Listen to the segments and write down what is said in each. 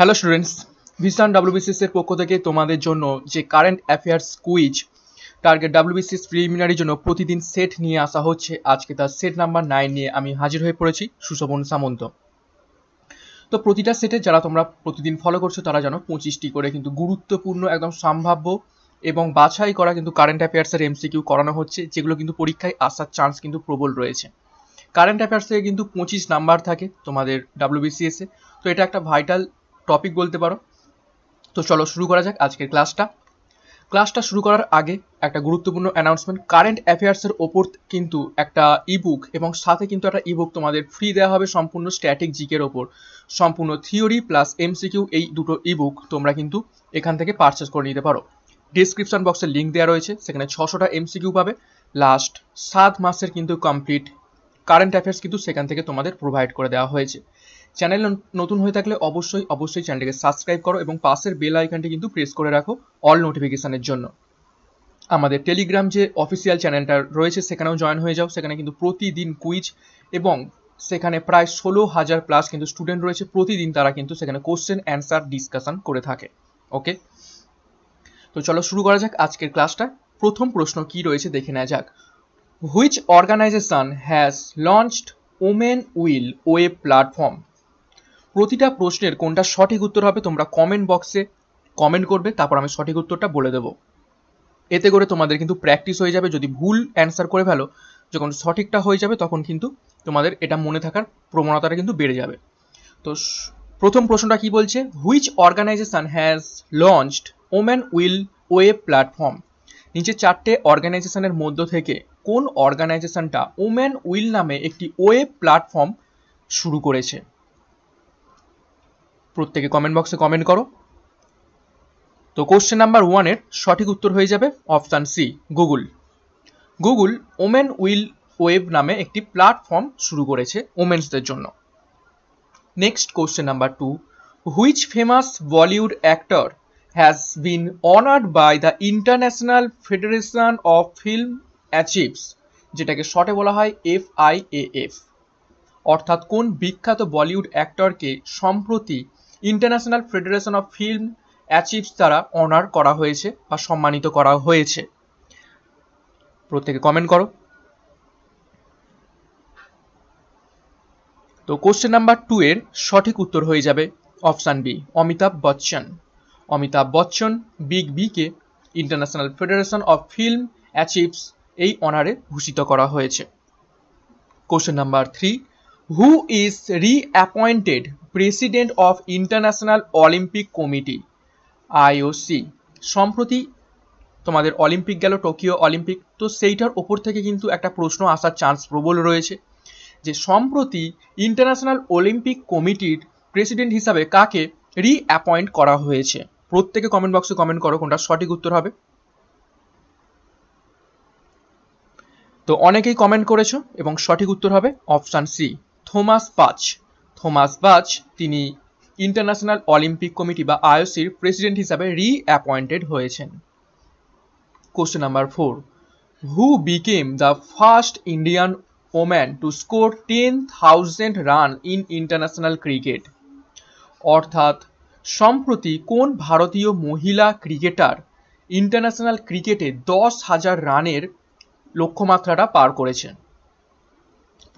hello students Vision WBCS এর পক্ষ থেকে তোমাদের জন্য যে current affairs quiz target WBCS প্রিলিমিনারির জন্য প্রতিদিন সেট নিয়ে আসা হচ্ছে আজকে তার সেট নাম্বার নাইন নিয়ে আমি হাজির হয়ে পড়েছি সুশোভন সামন্ত তো প্রতিটা সেটে যারা তোমরা প্রতিদিন ফলো করছো তারা জানো পঁচিশটি করে কিন্তু গুরুত্বপূর্ণ একদম সম্ভাব্য এবং বাছাই করা কিন্তু কারেন্ট অ্যাফেয়ার্সের এমসিকিউ করানো হচ্ছে যেগুলো কিন্তু পরীক্ষায় আসার চান্স কিন্তু প্রবল রয়েছে কারেন্ট অ্যাফেয়ার্স থেকে কিন্তু পঁচিশ নাম্বার থাকে তোমাদের ডাব্লিউবিসিএসে তো এটা একটা ভাইটাল টপিক বলতে পারো তো চলো শুরু করা যাক আজকের ক্লাসটা ক্লাসটা শুরু করার আগে একটা গুরুত্বপূর্ণ অ্যানাউন্সমেন্ট কারেন্ট অ্যাফেয়ার্সের ওপর কিন্তু একটা ইবুক এবং সাথে কিন্তু একটা ইবুক তোমাদের ফ্রি দেওয়া হবে সম্পূর্ণ স্ট্যাটিক জিকের ওপর সম্পূর্ণ থিওরি প্লাস এমসিকিউ এই দুটো ইবুক তোমরা কিন্তু এখান থেকে পারচেস করে নিতে পারো ডিসক্রিপশন বক্সে লিঙ্ক দেওয়া রয়েছে সেখানে ছশোটা এমসিকিউ পাবে লাস্ট সাত মাসের কিন্তু কমপ্লিট কারেন্ট অ্যাফেয়ার্স কিন্তু সেখান থেকে তোমাদের প্রোভাইড করে দেওয়া হয়েছে চ্যানেল নতুন হয়ে থাকলে অবশ্যই অবশ্যই চ্যানেলটিকে সাবস্ক্রাইব করো এবং পাশের বেল আইকনটি কিন্তু প্রেস করে রাখো অল নোটিফিকেশানের জন্য আমাদের টেলিগ্রাম যে অফিসিয়াল চ্যানেলটা রয়েছে সেখানেও জয়েন হয়ে যাও সেখানে কিন্তু প্রতিদিন কুইজ এবং সেখানে প্রায় ষোলো হাজার প্লাস কিন্তু স্টুডেন্ট রয়েছে প্রতিদিন তারা কিন্তু সেখানে কোশ্চেন অ্যান্সার ডিসকাশন করে থাকে ওকে তো চলো শুরু করা যাক আজকের ক্লাসটা প্রথম প্রশ্ন কি রয়েছে দেখে নেওয়া যাক which organisation has launched women will web platform প্রতিটা প্রশ্নের কোনটা সঠিক উত্তর হবে তোমরা কমেন্ট বক্সে কমেন্ট করবে তারপর আমি সঠিক উত্তরটা বলে দেবো এতে করে তোমাদের কিন্তু প্র্যাকটিস হয়ে যাবে যদি ভুল অ্যান্সার করে ফেলো যখন সঠিকটা হয়ে যাবে তখন কিন্তু তোমাদের এটা মনে থাকার প্রবণতাটা কিন্তু বেড়ে যাবে তো প্রথম প্রশ্নটা কি বলছে which organisation has launched woman will way platform নিচে চারটে অর্গানাইজেশনের মধ্য থেকে কোন অর্গানাইজেশনটা ওম্যান উইল নামে একটি ওয়ে প্ল্যাটফর্ম শুরু করেছে প্রত্যেকে কমেন্ট বক্সে কমেন্ট করো তো কোশ্চেন নাম্বার ওয়ানের সঠিক উত্তর হয়ে যাবে option C Google Google women will web নামে একটি প্ল্যাটফর্ম শুরু করেছে ওমেন্সদের জন্য next question number two which famous Bollywood actor has been honoured by the international federation of film archives যেটাকে শর্টে বলা হয় এফ আই এ এফ অর্থাৎ কোন বিখ্যাত বলিউড অ্যাক্টরকে সম্প্রতি international federation of film archives দ্বারা অনার করা হয়েছে বা সম্মানিত করা হয়েছে প্রত্যেকে কমেন্ট করো তো কোশ্চেন নাম্বার টু এর সঠিক উত্তর হয়ে যাবে option B Amitabh Bachchan Amitabh Bachchan big বিকে international federation of film archives এই অনারে ভূষিত করা হয়েছে question number three who is reappointed president of international Olympic committee IOC সম্প্রতি তোমাদের অলিম্পিক গেল টোকিও অলিম্পিক তো সেইটার ওপর থেকে কিন্তু একটা প্রশ্ন আসার চান্স প্রবল রয়েছে যে সম্প্রতি ইন্টারন্যাশনাল অলিম্পিক কমিটির প্রেসিডেন্ট হিসাবে কাকে রিঅ্যাপয়েন্ট করা হয়েছে প্রত্যেকে কমেন্ট বক্সে কমেন্ট করো কোনটা সঠিক উত্তর হবে তো অনেকেই কমেন্ট করেছো এবং সঠিক উত্তর হবে option C Thomas Bach Thomas Bach তিনি ইন্টারন্যাশনাল অলিম্পিক কমিটি বা আইওসির প্রেসিডেন্ট হিসাবে রি অ্যাপয়েন্টেড হয়েছেন question number four who became the first Indian woman to score ten thousand run in international cricket অর্থাৎ সম্প্রতি কোন ভারতীয় মহিলা ক্রিকেটার ইন্টারন্যাশনাল ক্রিকেটে দশ হাজার রানের লক্ষ্যমাত্রাটা পার করেছেন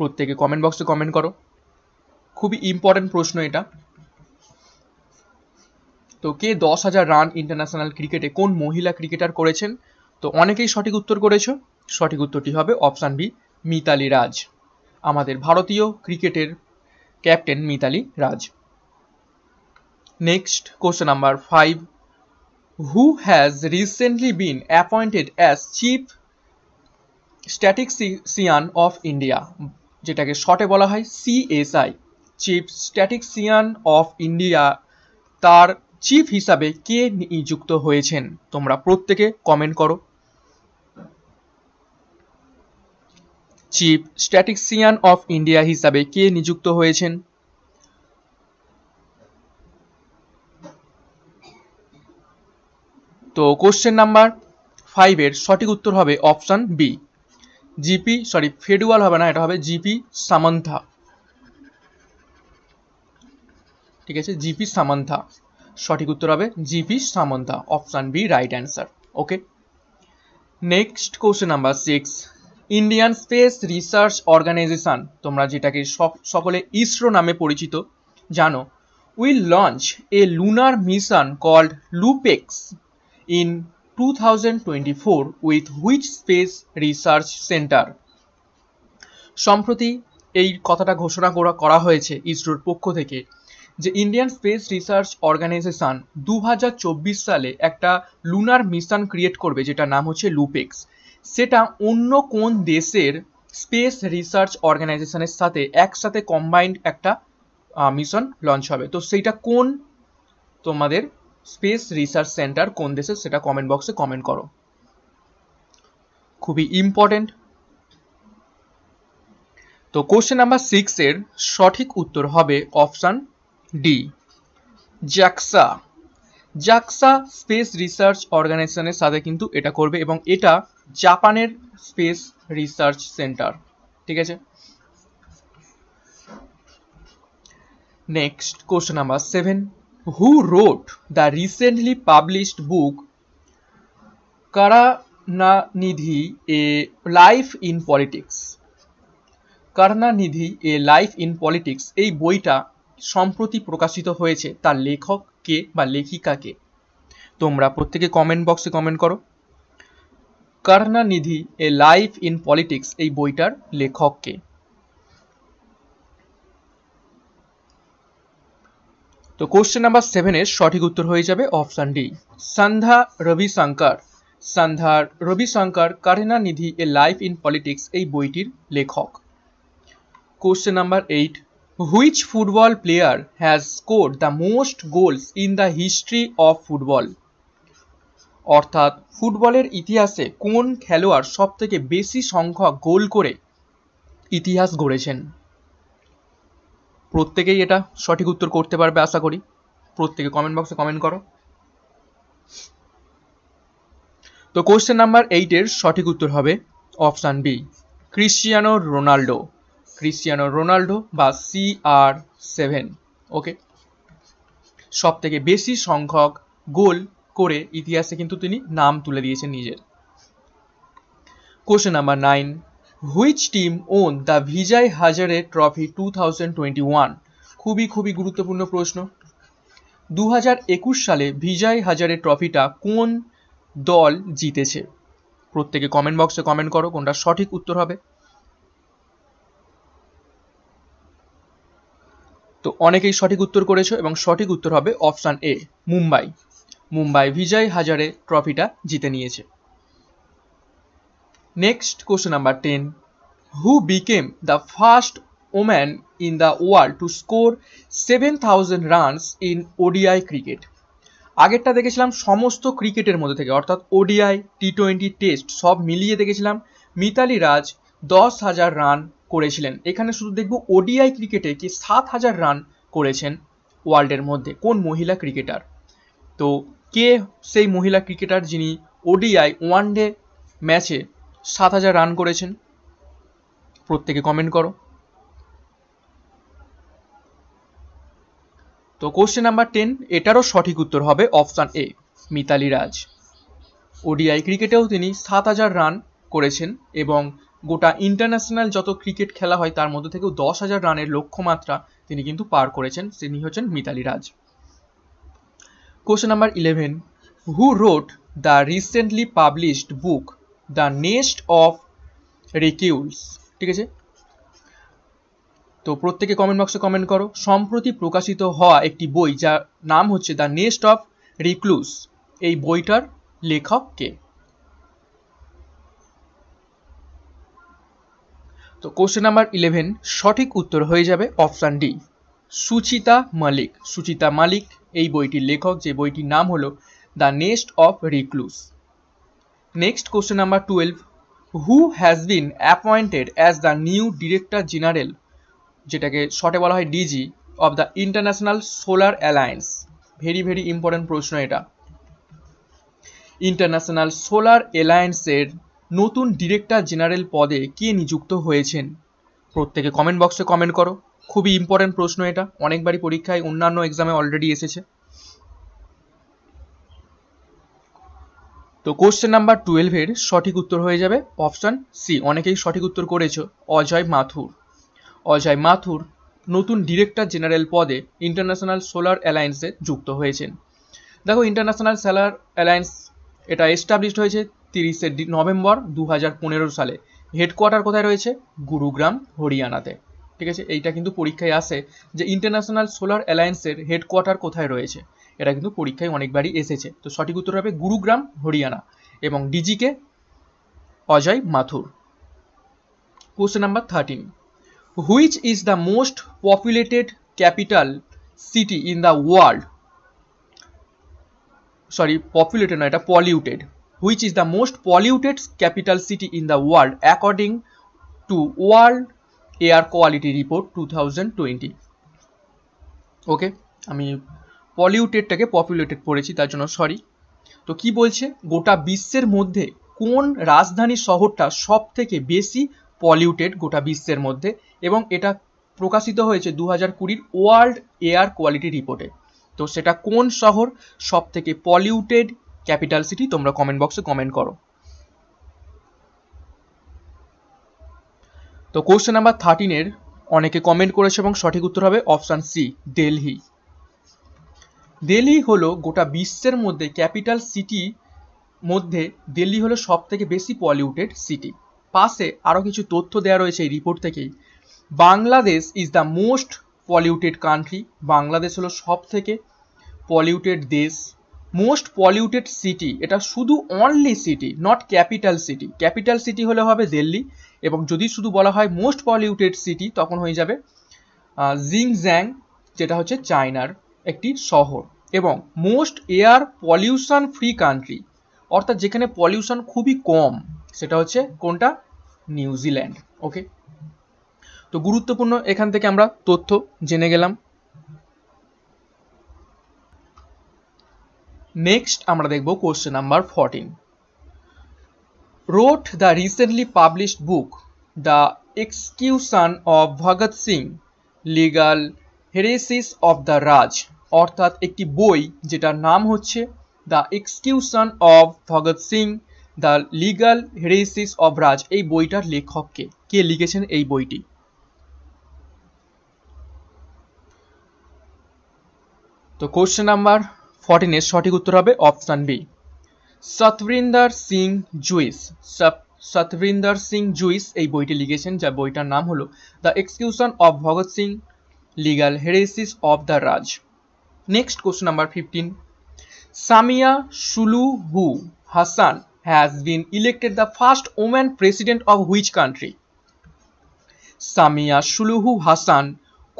প্রত্যেকে কমেন্ট বক্সে কমেন্ট করো খুবই ইম্পর্টেন্ট প্রশ্ন এটা তো কে দশ হাজার রান ইন্টারন্যাশনাল ক্রিকেটে কোন মহিলা ক্রিকেটার করেছেন তো অনেকেই সঠিক উত্তর করেছো সঠিক উত্তরটি হবে অপশান বি মিতালি রাজ আমাদের ভারতীয় ক্রিকেটের captain Mithali Raj next question number five who has recently been appointed as chief statistician of India যেটাকে শর্টে বলা হয় CSI chief statistician of India তার চিফ হিসাবে কে নিযুক্ত হয়েছেন তোমরা প্রত্যেকে কমেন্ট করো চিফ স্ট্যাটিকশিয়ান অফ ইন্ডিয়া হিসাবে কে নিযুক্ত হয়েছেন তো কোশ্চেন নাম্বার ফাইভের সঠিক উত্তর হবে অপশান বি জিপি সরি ফেডুয়াল হবে না এটা হবে জিপি সামান্থা ঠিক আছে জিপি সামান্থা সঠিক উত্তর হবে GP Samantha option B right answer okay next question number six Indian space research organisation তোমরা যেটাকে সকলে ইসরো নামে পরিচিত জানো will launch a lunar mission called LUPEX in 2024 with which space research centre সম্প্রতি এই কথাটা ঘোষণা করা হয়েছে ইসরোর পক্ষ থেকে যে ইন্ডিয়ান স্পেস রিসার্চ অর্গানাইজেশন দু সালে একটা লুনার মিশন ক্রিয়েট করবে যেটা নাম হচ্ছে লুপেক্স সেটা অন্য কোন দেশের স্পেস রিসার্চ অর্গানাইজেশনের সাথে একসাথে কম্বাইন্ড একটা মিশন লঞ্চ হবে তো সেইটা কোন তোমাদের স্পেস রিসার্চ সেন্টার কোন দেশে সেটা কমেন্ট বক্সে কমেন্ট করো খুবই ইম্পর্টেন্ট তো কোশ্চেন নাম্বার সিক্স এর সঠিক উত্তর হবে option D JAXA JAXA space research অর্গানাইজেশনের সাথে কিন্তু এটা করবে এবং এটা জাপানের স্পেস রিসার্চ সেন্টার ঠিক আছে next question number seven who wrote the recently published book Karunanidhi a life in politics Karunanidhi a life in politics এই বইটা সম্প্রতি প্রকাশিত হয়েছে তার লেখক কে বা লেখিকাকে তোমরা প্রত্যেকে কমেন্ট বক্সে কমেন্ট করো Karunanidhi a life in politics এই বইটার লেখককে তো কোশ্চেন নাম্বার সেভেনের সঠিক উত্তর হয়ে যাবে অপশান ডি সান্ধা রবি শঙ্কর সান্ধার Ravi Shankar Karunanidhi a life in politics এই বইটির লেখক question number eight which football player has score the most goals in the history of football অর্থাৎ ফুটবলের ইতিহাসে কোন খেলোয়াড় সবথেকে বেশি সংখ্যক গোল করে ইতিহাস গড়েছেন প্রত্যেকেই এটা সঠিক উত্তর করতে পারবে আশা করি প্রত্যেকে কমেন্ট বক্সে কমেন্ট করো তো কোশ্চেন নাম্বার এইটের সঠিক উত্তর হবে option B Cristiano Ronaldo Cristiano Ronaldo বা সি আর সেভেন ওকে সব থেকে বেশি সংখ্যক গোল করে ইতিহাসে কিন্তু তিনি নাম তুলে দিয়েছেন নিজের question number nine which team won the Vijay Hazare trophy two thousand twenty one খুবই খুবই গুরুত্বপূর্ণ প্রশ্ন দু হাজার একুশ সালে ভিজাই হাজারে ট্রফিটা কোন দল জিতেছে প্রত্যেকে কমেন্ট বক্সে কমেন্ট করো কোনটা সঠিক উত্তর হবে তো অনেকেই সঠিক উত্তর করেছো এবং সঠিক উত্তর হবে অপশান এ মুম্বাই মুম্বাই ভিজয় হাজারে ট্রফিটা জিতে নিয়েছে next question number ten who became the first woman in the world to score seven thousand runs in ODI cricket আগেরটা দেখেছিলাম সমস্ত ক্রিকেটের মধ্যে থেকে অর্থাৎ ওডিআই টি টোয়েন্টি টেস্ট সব মিলিয়ে দেখেছিলাম মিতালি রাজ দশ হাজার রান করেছিলেন এখানে শুধু দেখব ওডিআই ক্রিকেটে কি সাত হাজার রান করেছেন ওয়ার্ল্ডের মধ্যে কোন মহিলা ক্রিকেটার তো কে সেই মহিলা ক্রিকেটার যিনি ওডিআই ওয়ান ডে ম্যাচে সাত হাজার রান করেছেন প্রত্যেকে কমেন্ট করো তো কোশ্চেন নাম্বার টেন এটারও সঠিক উত্তর হবে option A Mithali Raj ODI ক্রিকেটেও তিনি সাত হাজার রান করেছেন এবং গোটা ইন্টারন্যাশনাল যত ক্রিকেট খেলা হয় তার মধ্যে থেকেও দশ হাজার রানের লক্ষ্যমাত্রা তিনি কিন্তু পার করেছেন তিনি হচ্ছেন Mithali Raj question number eleven who wrote the recently published book the nest of recluses ঠিক আছে তো প্রত্যেকে কমেন্ট বক্সে কমেন্ট করো সম্প্রতি প্রকাশিত হওয়া একটি বই যার নাম হচ্ছে দ্য নেস্ট অফ রিক্লুস এই বইটার লেখক কে তো কোশ্চেন নাম্বার ইলেভেন সঠিক উত্তর হয়ে যাবে অপশান ডি সুচিতা মালিক সুচিতা মালিক এই বইটির লেখক যে বইটির নাম হলো the nest of recluses next question number twelve who has been appointed as the new director general যেটাকে শর্টে বলা হয় DG of the international solar alliance very very important প্রশ্ন এটা ইন্টারন্যাশনাল সোলার অ্যালায়েন্সের নতুন ডিরেক্টর জেনারেল পদে কে নিযুক্ত হয়েছেন প্রত্যেকে কমেন্ট বক্সে কমেন্ট করো খুবই ইম্পর্টেন্ট প্রশ্ন এটা অনেকবারই পরীক্ষায় অন্যান্য এক্সামে অলরেডি এসেছে তো কোশ্চেন নাম্বার টুয়েলভের সঠিক উত্তর হয়ে যাবে অপশান সি অনেকেই সঠিক উত্তর করেছ অজয় মাথুর অজয় মাথুর নতুন ডিরেক্টর জেনারেল পদে ইন্টারন্যাশনাল সোলার অ্যালায়েন্সে যুক্ত হয়েছেন দেখো ইন্টারন্যাশনাল সোলার অ্যালায়েন্স এটা এস্টাবলিশড হয়েছে তিরিশে নভেম্বর দু সালে হেডকোয়ার্টার কোথায় রয়েছে গুরুগ্রাম হরিয়ানাতে ঠিক আছে এইটা কিন্তু পরীক্ষায় আসে যে ইন্টারন্যাশনাল সোলার অ্যালায়েন্সের হেডকোয়ার্টার কোথায় রয়েছে এটা কিন্তু পরীক্ষায় অনেকবারই এসেছে তো সঠিক উত্তর হবে গুরুগ্রাম হরিয়ানা এবং ডিজিকে Ajay Mathur question number thirteen which is the most populated capital city in the world sorry populated না এটা polluted which is the most polluted capital city in the world according to world air quality report two thousand twenty okay আমি পলিউটেডটাকে populated পড়েছি তার জন্য sorry তো কি বলছে গোটা বিশ্বের মধ্যে কোন রাজধানী শহরটা সব থেকে বেশি পলিউটেড গোটা বিশ্বের মধ্যে এবং এটা প্রকাশিত হয়েছে দু হাজার কুড়ির ওয়ার্ল্ড এয়ার কোয়ালিটি রিপোর্টে তো সেটা কোন শহর সব থেকে পলিউটেড ক্যাপিটাল সিটি তোমরা কমেন্ট বক্সে কমেন্ট করো তো কোশ্চেন নাম্বার থার্টিনের অনেকে কমেন্ট করেছে এবং সঠিক উত্তর হবে অপশান সি দিল্লি দিল্লি হলো গোটা বিশ্বের মধ্যে ক্যাপিটাল সিটি মধ্যে দিল্লি হলো সব থেকে বেশি পলিউটেড সিটি পাশে আরও কিছু তথ্য দেওয়া রয়েছে এই রিপোর্ট থেকেই Bangladesh is the most polluted country Bangladesh হলো সব থেকে পলিউটেড দেশ মোস্ট পলিউটেড সিটি এটা শুধু only city not capital city capital city হলে হবে দিল্লি এবং যদি শুধু বলা হয় মোস্ট পলিউটেড সিটি তখন হয়ে যাবে জ্যাং যেটা হচ্ছে চায়নার একটি শহর এবং most air pollution free country অর্থাৎ যেখানে পলিউশন খুবই কম সেটা হচ্ছে কোনটা নিউজিল্যান্ড ওকে তো গুরুত্বপূর্ণ এখান থেকে আমরা তথ্য জেনে গেলাম নেক্সট আমরা দেখব question number fourteen wrote the recently published book the execution of Bhagat Singh legal heresies of the Raj অর্থাৎ একটি বই যেটার নাম হচ্ছে the execution of Bhagat Singh the legal heresies of Raj এই বইটার লেখককে কে লিখেছেন এই বইটি তো কোশ্চেন নাম্বার ফর্টিনের সঠিক উত্তর হবে অপশান বি সতবৃন্দার সিং জুইস সতবৃন্দার সিং জুইস এই বইটি লিখেছেন যা বইটার নাম হলো the execution of Bhagat Singh legal heresies of the Raj Next number fifteen Samia Suluhu Hassan has been elected the first woman president of which country Samia Suluhu Hassan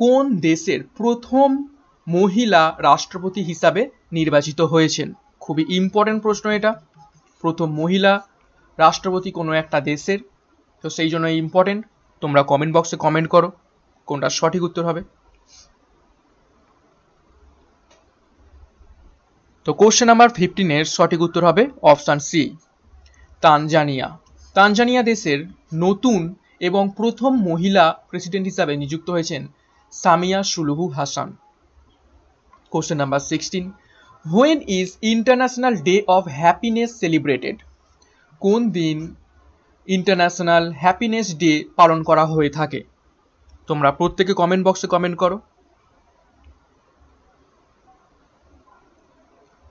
কোন দেশের প্রথম মহিলা রাষ্ট্রপতি হিসাবে নির্বাচিত হয়েছেন খুবই ইম্পর্টেন্ট প্রশ্ন এটা প্রথম মহিলা রাষ্ট্রপতি কোনো একটা দেশের তো সেই জন্য ইম্পর্টেন্ট তোমরা কমেন্ট বক্সে কমেন্ট করো কোনটা সঠিক উত্তর হবে তো কোশ্চেন নাম্বার ফিফটিনের সঠিক উত্তর হবে অপশান সি তানজানিয়া তানজানিয়া দেশের নতুন এবং প্রথম মহিলা প্রেসিডেন্ট হিসাবে নিযুক্ত হয়েছেন Samia Suluhu Hassan question number sixteen when is international day of happiness celebrated কোন দিন ইন্টারন্যাশনাল হ্যাপিনেস ডে পালন করা হয়ে থাকে তোমরা প্রত্যেকে কমেন্ট বক্সে কমেন্ট করো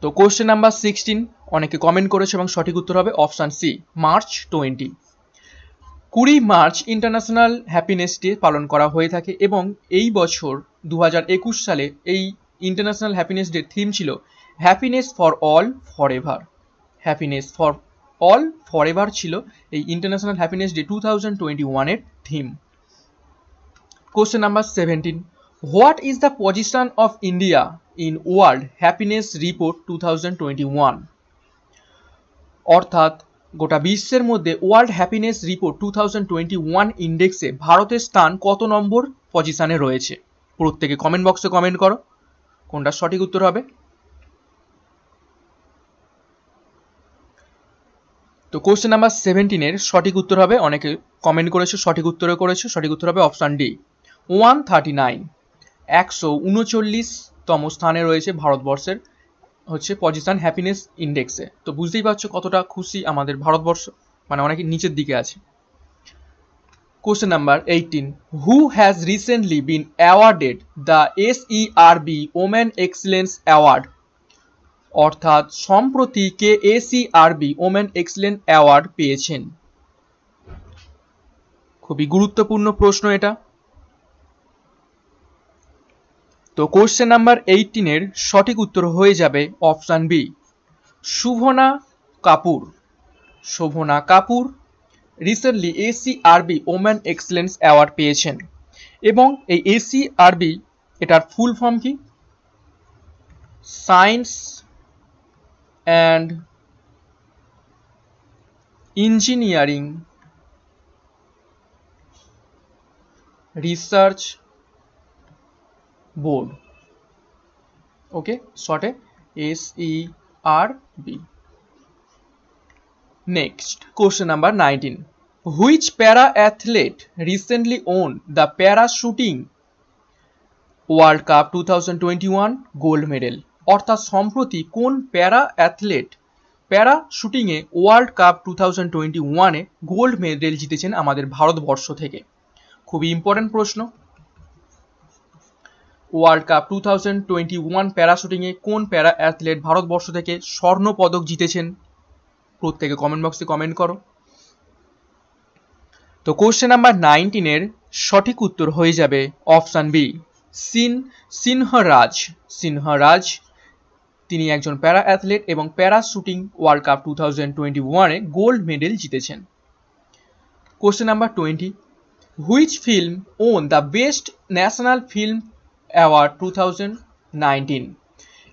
তো কোশ্চেন নাম্বার সিক্সটিন অনেকে কমেন্ট করেছে এবং সঠিক উত্তর হবে অপশান সি মার্চ টোয়েন্টি কুড়ি মার্চ ইন্টারন্যাশনাল হ্যাপিনেস ডে পালন করা হয়ে থাকে এবং এই বছর দু সালে এই ইন্টারন্যাশনাল হ্যাপিনেস ডে থিম ছিল happiness for all forever happiness for all forever ছিল এই international happiness day two thousand twenty ওয়ানের theme question number seventeen what is the position of India in world happiness report two অর্থাৎ গোটা বিশ্বের মধ্যে world happiness report two ইন্ডেক্সে ভারতের স্থান কত নম্বর পজিশানে রয়েছে প্রত্যেকে কমেন্ট বক্সে কমেন্ট করো কোনটা সঠিক উত্তর হবে তো কোশ্চেন নাম্বার সেভেন্টিনের সঠিক উত্তর হবে অনেকে কমেন্ট করেছে সঠিক উত্তরে করেছে সঠিক উত্তর হবে option D one thirty nine একশো উনচল্লিশ তম স্থানে রয়েছে ভারতবর্ষের হচ্ছে পজিশন হ্যাপিনেস ইন্ডেক্সে তো বুঝতেই পারছো কতটা খুশি আমাদের ভারতবর্ষ মানে অনেকে নিচের দিকে আছে question number eighteen who has recently been awarded the B women excellence award অর্থাৎ সম্প্রতি কে বি ওমেন এক্সিলেন্স অ্যাওয়ার্ড পেয়েছেন খুবই গুরুত্বপূর্ণ প্রশ্ন এটা তো কোশ্চেন নাম্বার এইটিনের সঠিক উত্তর হয়ে যাবে option B Shubhana Kapoor Shobhana Kapoor recently SERB woman excellence award পেয়েছেন এবং এই এসিআরবি এটার ফুল ফর্ম কি science and engineering research board okay শর্টে S E R B next question number nineteen which para athlete recently won the para shooting world cup two thousand twenty one gold medal অর্থাৎ সম্প্রতি কোন para athlete para শুটিংয়ে world cup two thousand twenty ওয়ানে gold medal জিতেছেন আমাদের ভারতবর্ষ থেকে খুবই ইম্পর্ট্যান্ট প্রশ্ন world cup two thousand twenty one প্যারাশুটিংয়ে কোন প্যারা অ্যাথলেট ভারতবর্ষ থেকে স্বর্ণ পদক জিতেছেন প্রত্যেকে কমেন্ট বক্সে কমেন্ট করো তো কোশ্চেন নাম্বার নাইনটিনের সঠিক উত্তর হয়ে যাবে অপশান বি সিন সিনহরাজ সিনহরাজ তিনি একজন প্যারা অ্যাথলেট এবং para shooting world cup two thousand twenty ওয়ানে গোল্ড মেডেল জিতেছেন question number twenty which film won the best national film award two nineteen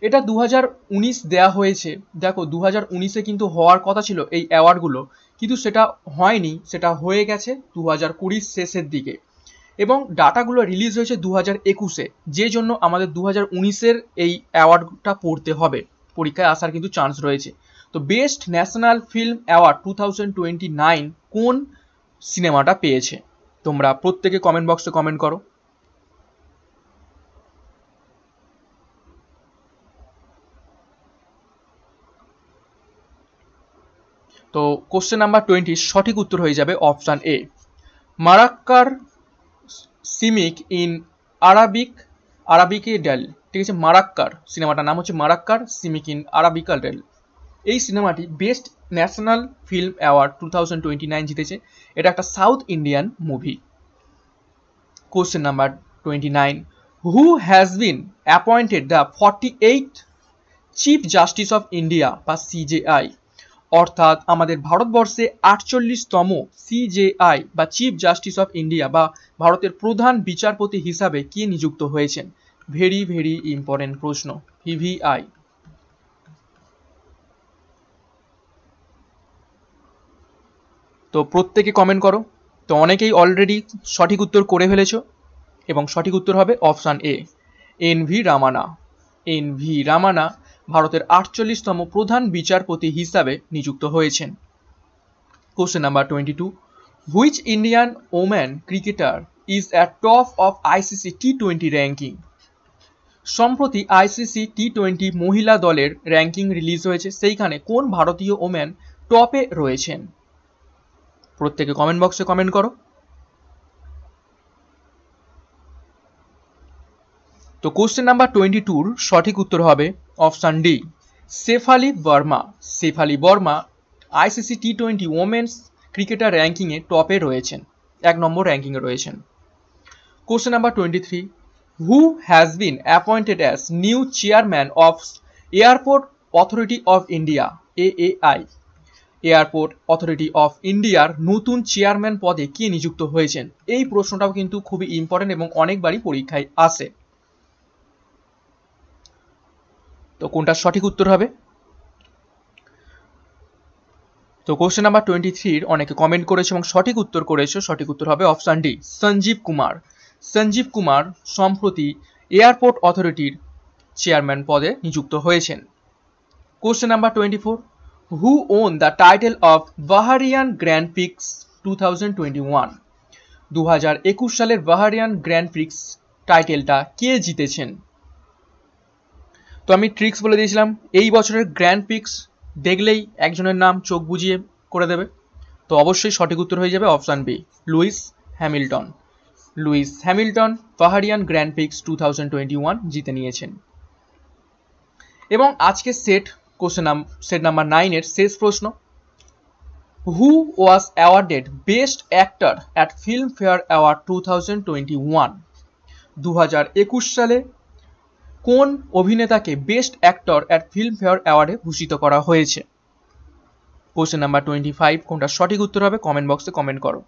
এটা দু হাজার উনিশ দেওয়া হয়েছে দেখো দু হাজার উনিশে কিন্তু হওয়ার কথা ছিল এই অ্যাওয়ার্ডগুলো কিন্তু সেটা হয়নি সেটা হয়ে গেছে দু হাজার কুড়ির শেষের দিকে এবং ডাটাগুলো রিলিজ হয়েছে দু হাজার একুশে যে জন্য আমাদের দু হাজার উনিশের এই অ্যাওয়ার্ডটা পড়তে হবে পরীক্ষায় আসার কিন্তু চান্স রয়েছে তো best national film award two thousand twenty nine কোন সিনেমাটা পেয়েছে তোমরা প্রত্যেকে কমেন্ট বক্সে কমেন্ট করো তো কোশ্চেন নাম্বার টোয়েন্টি সঠিক উত্তর হয়ে যাবে অপশান এ মারাক্কার সিমিক ইন আরাবিক আরাবিকে ডেল ঠিক আছে মারাক্কার সিনেমাটার নাম হচ্ছে মারাক্কার সিমিক ইন আরাবিকা ডেল এই সিনেমাটি best national film award two thousand twenty nine জিতেছে এটা একটা south Indian movie question number twenty nine who has been appointed the forty eight chief justice of India বা সিজেআই অর্থাৎ আমাদের ভারতবর্ষে আটচল্লিশতম সিজেআই বা চিফ জাস্টিস অফ ইন্ডিয়া বা ভারতের প্রধান বিচারপতি হিসাবে কে নিযুক্ত হয়েছেন ভেরি ভেরি ইম্পর্টেন্ট প্রশ্ন ভিভিআই তো প্রত্যেকে কমেন্ট করো তো অনেকেই অলরেডি সঠিক উত্তর করে ফেলেছ এবং সঠিক উত্তর হবে option A N V Ramana N V Ramana ভারতের আটচল্লিশতম প্রধান বিচারপতি হিসাবে নিযুক্ত হয়েছেন question number twenty two which Indian woman cricketer is at top of ICC T twenty ranking সম্প্রতি আইসিসি টি টোয়েন্টি মহিলা দলের র্যাঙ্কিং রিলিজ হয়েছে সেইখানে কোন ভারতীয় ওম্যান টপে রয়েছেন প্রত্যেকে কমেন্ট বক্সে কমেন্ট করো তো কোশ্চেন নাম্বার টোয়েন্টি টুর সঠিক উত্তর হবে option D Shefali Verma Shefali Verma ICC T twenty women's cricketer র্যাঙ্কিংয়ে টপে রয়েছেন এক নম্বর র্যাঙ্কিংয়ে রয়েছেন question number twenty three who has been appointed as new chairman of airport authority of India AAI airport authority of ইন্ডিয়ার নতুন চেয়ারম্যান পদে কে নিযুক্ত হয়েছেন এই প্রশ্নটাও কিন্তু খুবই ইম্পর্টেন্ট এবং অনেকবারই পরীক্ষায় আসে তো কোনটা সঠিক উত্তর হবে তো কোশ্চেন নাম্বার টোয়েন্টি থ্রির অনেকে কমেন্ট করেছে এবং সঠিক উত্তর করেছে সঠিক উত্তর হবে অপশান ডি সঞ্জীব কুমার সঞ্জীব কুমার সম্প্রতি এয়ারপোর্ট অথরিটির চেয়ারম্যান পদে নিযুক্ত হয়েছেন question number twenty four who won the title of Bahrain grand prix two thousand twenty one দু হাজার একুশ সালের বাহারিয়ান গ্র্যান্ড প্রিক্স টাইটেলটা কে জিতেছেন তো আমি ট্রিক্স বলে দিয়েছিলাম এই বছরের গ্র্যান্ড পিক্স দেখলেই একজনের নাম চোখ বুঝিয়ে করে দেবে তো অবশ্যই সঠিক উত্তর হয়ে যাবে option B Lewis Hamilton Lewis Hamilton Bahrain grand prix two thousand twenty one জিতে নিয়েছেন এবং আজকে সেট কোশ্চেন সেট নাম্বার নাইনের শেষ প্রশ্ন who was awarded best actor at Filmfare award two thousand twenty one দু হাজার একুশ সালে কোন অভিনেতাকে বেস্ট অ্যাক্টর অ্যাট ফিল্মফেয়ার অ্যাওয়ার্ডে ভূষিত করা হয়েছে কোশ্চেন নাম্বার টোয়েন্টি ফাইভ কোনটা সঠিক উত্তর হবে কমেন্ট বক্সে কমেন্ট করো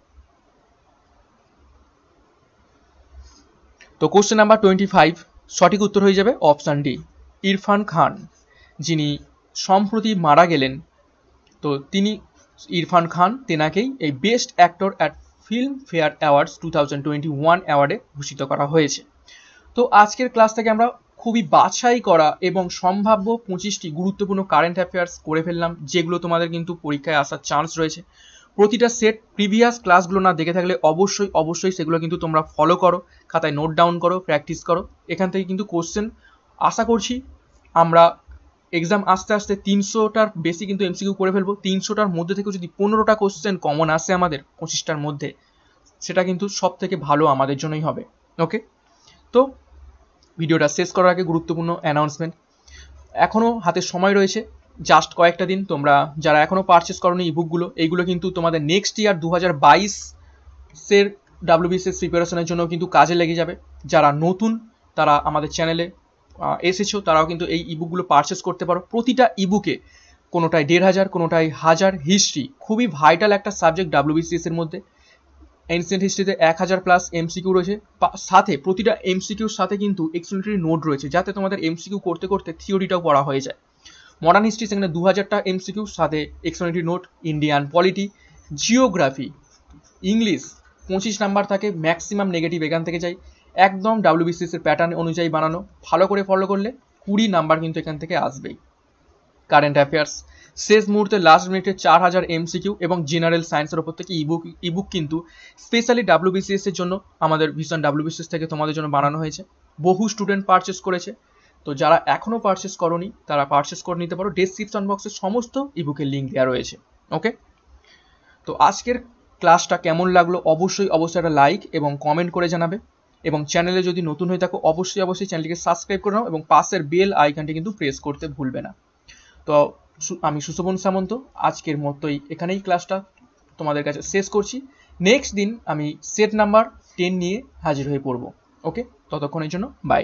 তো কোশ্চেন নাম্বার টোয়েন্টি ফাইভ সঠিক উত্তর হয়ে যাবে অপশান ডি ইরফান খান যিনি সম্প্রতি মারা গেলেন তো তিনি ইরফান খান তেনাকেই এই best actor at Filmfare awards two thousand twenty one অ্যাওয়ার্ডে ভূষিত করা হয়েছে তো আজকের ক্লাস থেকে আমরা খুবই বাছাই করা এবং সম্ভাব্য পঁচিশটি গুরুত্বপূর্ণ কারেন্ট অ্যাফেয়ার্স করে ফেললাম যেগুলো তোমাদের কিন্তু পরীক্ষায় আসার চান্স রয়েছে প্রতিটা সেট প্রিভিয়াস ক্লাসগুলো না দেখে থাকলে অবশ্যই অবশ্যই সেগুলো কিন্তু তোমরা ফলো করো খাতায় নোট ডাউন করো প্র্যাকটিস করো এখান থেকে কিন্তু কোশ্চেন আশা করছি আমরা এক্সাম আস্তে আস্তে তিনশোটার বেশি কিন্তু এমসিকিউ করে ফেলবো তিনশোটার মধ্যে থেকে যদি পনেরোটা কোশ্চেন কমন আসে আমাদের পঁচিশটার মধ্যে সেটা কিন্তু সব থেকে ভালো আমাদের জন্যই হবে ওকে তো ভিডিওটা শেষ করার আগে গুরুত্বপূর্ণ অ্যানাউন্সমেন্ট এখনও হাতে সময় রয়েছে জাস্ট কয়েকটা দিন তোমরা যারা এখনও পারচেস নি বুকগুলো এইগুলো কিন্তু তোমাদের নেক্সট ইয়ার দু হাজার বাইশের ডাব্লিউবিসিএস প্রিপারেশনের জন্য কিন্তু কাজে লেগে যাবে যারা নতুন তারা আমাদের চ্যানেলে এসেছো তারাও কিন্তু এই ইবুকগুলো পারচেস করতে পারো প্রতিটা ইবুকে কোনোটায় দেড় হাজার কোনোটায় হাজার হিস্ট্রি খুবই ভাইটাল একটা সাবজেক্ট এর মধ্যে এনসিয়েন্ট হিস্ট্রিতে এক হাজার প্লাস এমসিকিউ রয়েছে সাথে প্রতিটা এমসিকিউর সাথে কিন্তু এক্সপ্লেনেটরি নোট রয়েছে যাতে তোমাদের এমসিকিউ করতে করতে থিওরিটাও পড়া হয়ে যায় মডার্ন হিস্ট্রি সেখানে দু হাজারটা এমসিকিউ সাথে explanatory note Indian polity geography English পঁচিশ নাম্বার থাকে ম্যাক্সিমাম নেগেটিভ এখান থেকে যাই একদম ডাব্লিউবিসিএস এর প্যাটার্ন অনুযায়ী বানানো ভালো করে ফলো করলে কুড়ি নাম্বার কিন্তু এখান থেকে আসবেই কারেন্ট অ্যাফেয়ার্স শেষ মুহূর্তে লাস্ট মিনিটে চার হাজার এমসিকিউ এবং জেনারেল সায়েন্সের ওপর থেকে ইবুক ইবুক কিন্তু স্পেশালি ডাব্লিউবিসিএস এর জন্য আমাদের ভীষণ ডাব্লিউবিসিএস থেকে তোমাদের জন্য বানানো হয়েছে বহু স্টুডেন্ট পারচেস করেছে তো যারা এখনও পারচেস করনি তারা পারচেস করে নিতে পারো ডেসক্রিপশন বক্সে সমস্ত ইবুকের লিঙ্ক দেওয়া রয়েছে ওকে তো আজকের ক্লাসটা কেমন লাগলো অবশ্যই অবশ্যই একটা লাইক এবং কমেন্ট করে জানাবে এবং চ্যানেলে যদি নতুন হয়ে থাকো অবশ্যই অবশ্যই চ্যানেলটিকে সাবস্ক্রাইব করে নাও এবং পাশের বেল আইকনটি কিন্তু প্রেস করতে ভুলবে না তো আমি সুশোভন সামন্ত আজকের মতোই এখানেই ক্লাসটা তোমাদের কাছে শেষ করছি নেক্সট দিন আমি সেট নাম্বার টেন নিয়ে হাজির হয়ে পড়ব ওকে ততক্ষণের জন্য বাই